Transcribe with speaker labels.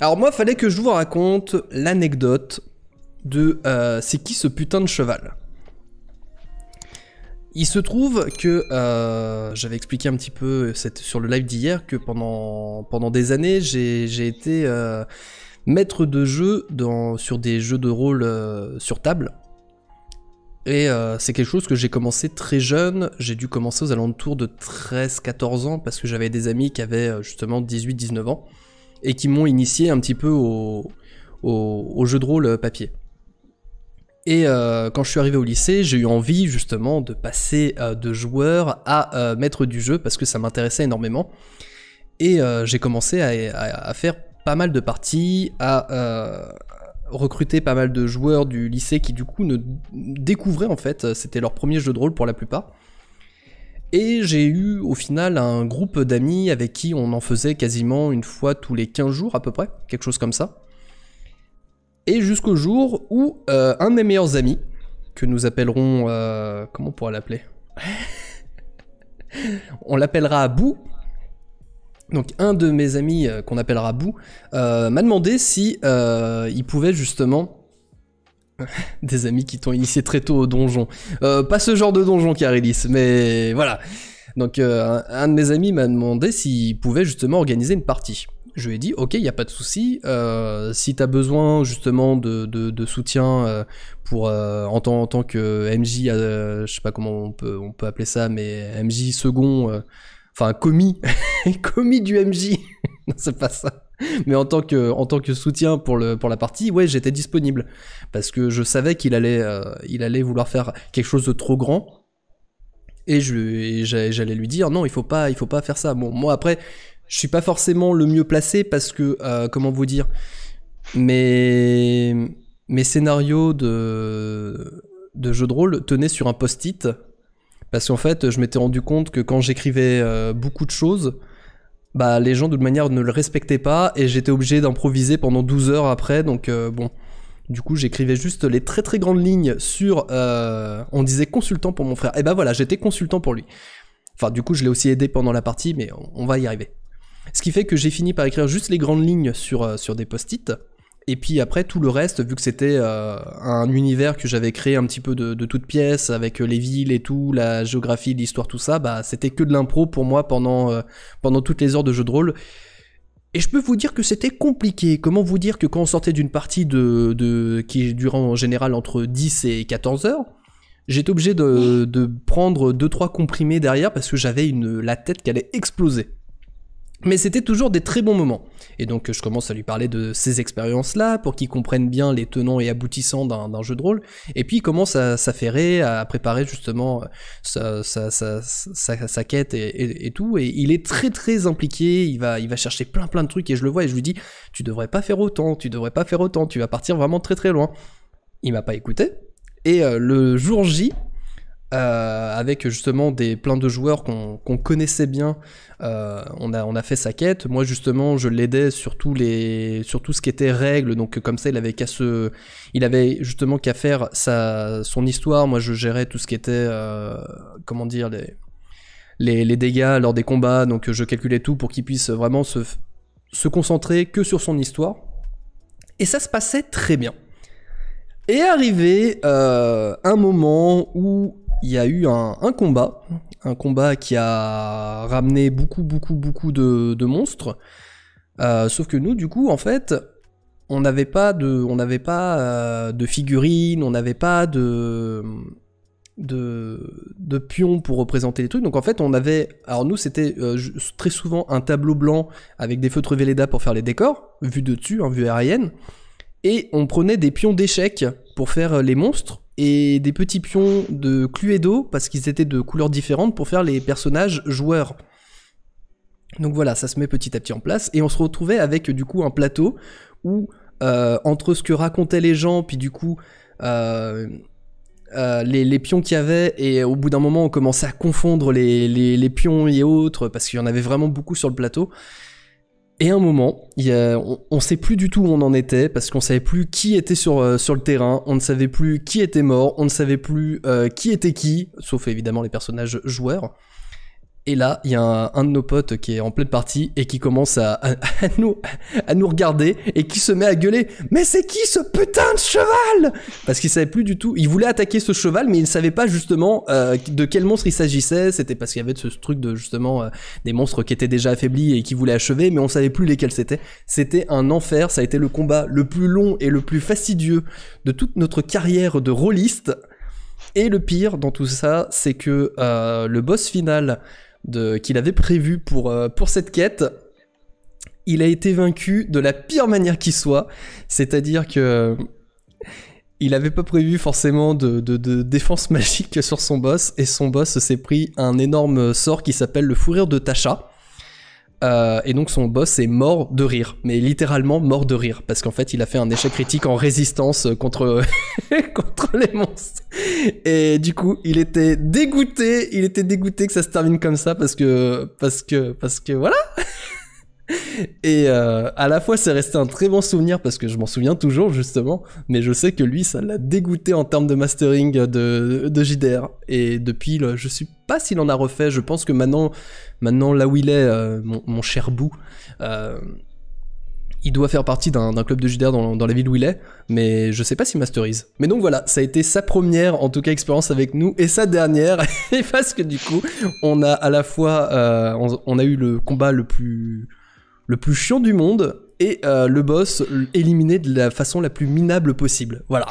Speaker 1: Alors moi, fallait que je vous raconte l'anecdote de euh, c'est qui ce putain de cheval. Il se trouve que euh, j'avais expliqué un petit peu sur le live d'hier que pendant, pendant des années j'ai été euh, maître de jeu dans, sur des jeux de rôle sur table. Et c'est quelque chose que j'ai commencé très jeune, j'ai dû commencer aux alentours de 13-14 ans parce que j'avais des amis qui avaient justement 18-19 ans et qui m'ont initié un petit peu au, jeu de rôle euh, papier. Et euh, quand je suis arrivé au lycée, j'ai eu envie justement de passer euh, de joueur à maître du jeu parce que ça m'intéressait énormément. Et j'ai commencé à, à, faire pas mal de parties, à recruter pas mal de joueurs du lycée qui du coup ne découvraient en fait, c'était leur premier jeu de rôle pour la plupart. Et j'ai eu au final un groupe d'amis avec qui on en faisait quasiment une fois tous les 15 jours à peu près, quelque chose comme ça. Et jusqu'au jour où euh, un de mes meilleurs amis, que nous appellerons... Euh, comment on pourra l'appeler On l'appellera Bou. Donc un de mes amis euh, qu'on appellera Bou m'a demandé si il pouvait justement des amis qui t'ont initié très tôt au donjon. Euh, pas ce genre de donjon, Carilis, mais voilà. Donc euh, un, de mes amis m'a demandé s'il pouvait justement organiser une partie. Je lui ai dit, ok, il n'y a pas de souci. Euh, si tu as besoin justement de, soutien pour, en tant, en, tant, que MJ, je sais pas comment on peut, on peut appeler ça, mais MJ second, enfin commis, commis du MJ, non c'est pas ça. mais en tant que soutien pour la partie ouais j'étais disponible parce que je savais qu'il allait euh, il allait vouloir faire quelque chose de trop grand et j'allais lui dire non il faut pas il faut pas faire ça bon moi après je suis pas forcément le mieux placé parce que euh, comment vous dire mes scénarios de jeux de rôle tenaient sur un post-it parce qu'en fait je m'étais rendu compte que quand j'écrivais euh, beaucoup de choses bah, les gens d'une manière ne le respectaient pas et j'étais obligé d'improviser pendant 12 heures après. Donc euh, bon, du coup j'écrivais juste les très très grandes lignes sur... Euh, on disait consultant pour mon frère. Et bah voilà, j'étais consultant pour lui. Enfin du coup je l'ai aussi aidé pendant la partie mais on, va y arriver. Ce qui fait que j'ai fini par écrire juste les grandes lignes sur, euh, sur des post-it. Et puis après, tout le reste, vu que c'était euh, un univers que j'avais créé un petit peu de, toutes pièces, avec euh, les villes et tout, la géographie, l'histoire, tout ça, bah c'était que de l'impro pour moi pendant, euh, pendant toutes les heures de jeu de rôle. Et je peux vous dire que c'était compliqué. Comment vous dire que quand on sortait d'une partie de, qui dure en général entre 10 et 14 heures, j'étais obligé de, prendre 2-3 comprimés derrière parce que j'avais une, la tête qui allait exploser. Mais c'était toujours des très bons moments. Et donc je commence à lui parler de ces expériences-là pour qu'il comprenne bien les tenants et aboutissants d'un jeu de rôle. Et puis il commence à s'affairer, à préparer justement euh, sa, quête et, tout. Et il est très très impliqué, il va, il va chercher plein plein de trucs et je le vois et je lui dis tu devrais pas faire autant, tu devrais pas faire autant, tu vas partir vraiment très très loin. Il m'a pas écouté. Et euh, le jour J, euh, avec justement des plein de joueurs qu'on connaissait bien. Euh, on, a, on a fait sa quête. Moi justement, je l'aidais sur, les, sur tout ce qui était règles. Donc comme ça, il avait qu'à se, il avait justement qu'à faire sa, son histoire. Moi, je gérais tout ce qui était, euh, comment dire, les, les, les, dégâts lors des combats. Donc je calculais tout pour qu'il puisse vraiment se, se concentrer que sur son histoire. Et ça se passait très bien. Et arrivé un moment où il y a eu un, combat, un combat qui a ramené beaucoup, beaucoup, beaucoup de, monstres. Euh, sauf que nous, du coup, en fait, on n'avait pas de, on n'avait pas euh, de figurines, on n'avait pas de, de, pions pour représenter les trucs. Donc en fait, on avait, alors nous, c'était euh, très souvent un tableau blanc avec des feutres Velleda pour faire les décors, vu de dessus, en hein, vue aérienne, et on prenait des pions d'échecs pour faire les monstres et des petits pions de Cluedo parce qu'ils étaient de couleurs différentes pour faire les personnages joueurs. Donc voilà, ça se met petit à petit en place et on se retrouvait avec du coup un plateau où euh, entre ce que racontaient les gens puis du coup euh, euh, les, pions qu'il y avait et au bout d'un moment on commençait à confondre les pions et autres parce qu'il y en avait vraiment beaucoup sur le plateau et à un moment, on ne sait plus du tout où on en était parce qu'on savait plus qui était sur, euh, sur le terrain, on ne savait plus qui était mort, on ne savait plus euh, qui était qui, sauf évidemment les personnages joueurs. Et là, il y a un, de nos potes qui est en pleine partie et qui commence à, nous, à nous regarder et qui se met à gueuler Mais c'est qui ce putain de cheval Parce qu'il savait plus du tout. Il voulait attaquer ce cheval, mais il ne savait pas justement euh, de quel monstre il s'agissait. C'était parce qu'il y avait ce truc de justement euh, des monstres qui étaient déjà affaiblis et qui voulaient achever, mais on savait plus lesquels c'était. C'était un enfer. Ça a été le combat le plus long et le plus fastidieux de toute notre carrière de rôliste. Et le pire dans tout ça, c'est que euh, le boss final qu'il avait prévu pour, euh, pour cette quête, il a été vaincu de la pire manière qui soit. C'est-à-dire que euh, il n'avait pas prévu forcément de, défense magique sur son boss, et son boss s'est pris un énorme sort qui s'appelle le rire de Tacha. Euh, et donc son boss est mort de rire, mais littéralement mort de rire, parce qu'en fait il a fait un échec critique en résistance euh, contre, contre les monstres. Et du coup il était dégoûté, il était dégoûté que ça se termine comme ça, parce que, parce que, parce que voilà et euh, à la fois, c'est resté un très bon souvenir parce que je m'en souviens toujours, justement, mais je sais que lui, ça l'a dégoûté en termes de mastering de, de JDR. Et depuis, je je sais pas s'il en a refait. Je pense que maintenant, maintenant là où il est, euh, mon, cher Bou, euh, il doit faire partie d'un club de JDR dans, la ville où il est, mais je sais pas s'il masterise. Mais donc voilà, ça a été sa première, en tout cas, expérience avec nous, et sa dernière, et parce que du coup, on a à la fois, on, a eu le combat le plus le plus chiant du monde et euh, le boss euh, éliminé de la façon la plus minable possible. Voilà.